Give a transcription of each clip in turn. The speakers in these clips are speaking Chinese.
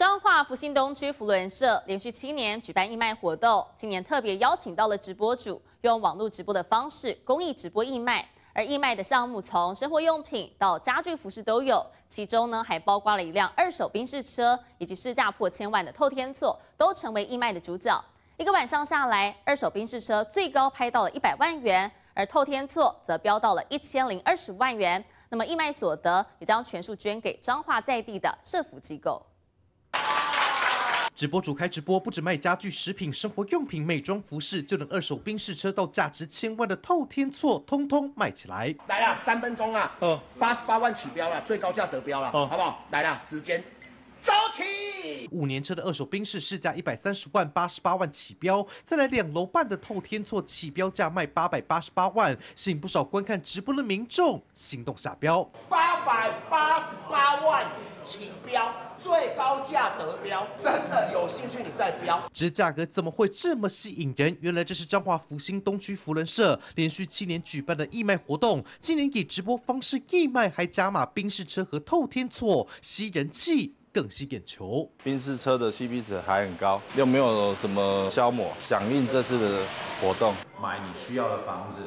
彰化福兴东区福伦社连续七年举办义卖活动，今年特别邀请到了直播主，用网络直播的方式公益直播义卖。而义卖的项目从生活用品到家具、服饰都有，其中呢还包括了一辆二手宾士车，以及市价破千万的透天座，都成为义卖的主角。一个晚上下来，二手宾士车最高拍到了一百万元，而透天座则飙到了一千零二十万元。那么义卖所得也将全数捐给彰化在地的社福机构。直播主开直播，不止卖家具、食品、生活用品、美妆服饰，就能二手宾士车到价值千万的透天厝，通通卖起来。来了三分钟啊，嗯，八十八万起标了，最高价得标了，好，好不好？来了，时间，走起！五年车的二手宾士市价一百三十万，八十八万起标，再来两楼半的透天厝起标价卖八百八十八万，吸引不少观看直播的民众心动下标，八百八十八万起标。价得标，真的有兴趣你再标。这价格怎么会这么吸引人？原来这是彰化福兴东区福人社连续七年举办的义卖活动，今年以直播方式义卖，还加码冰室车和透天厝，吸人气更吸眼球。冰室车的 CP 值还很高，又没有什么消磨，响应这次的活动，买你需要的房子。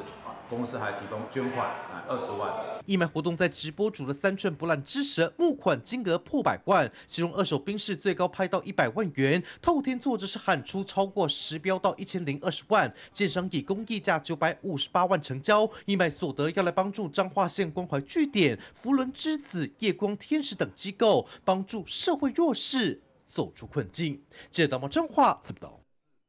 公司还提供捐款，哎，二十万。义卖活动在直播主的三寸不烂之舌，募款金额破百万，其中二手冰室最高拍到一百万元，透天作者是喊出超过十标到一千零二十万，建商以公益价九百五十八万成交。义卖所得要来帮助彰化县关怀据点、福伦之子、夜光天使等机构，帮助社会弱势走出困境。记得帮忙彰化，么到。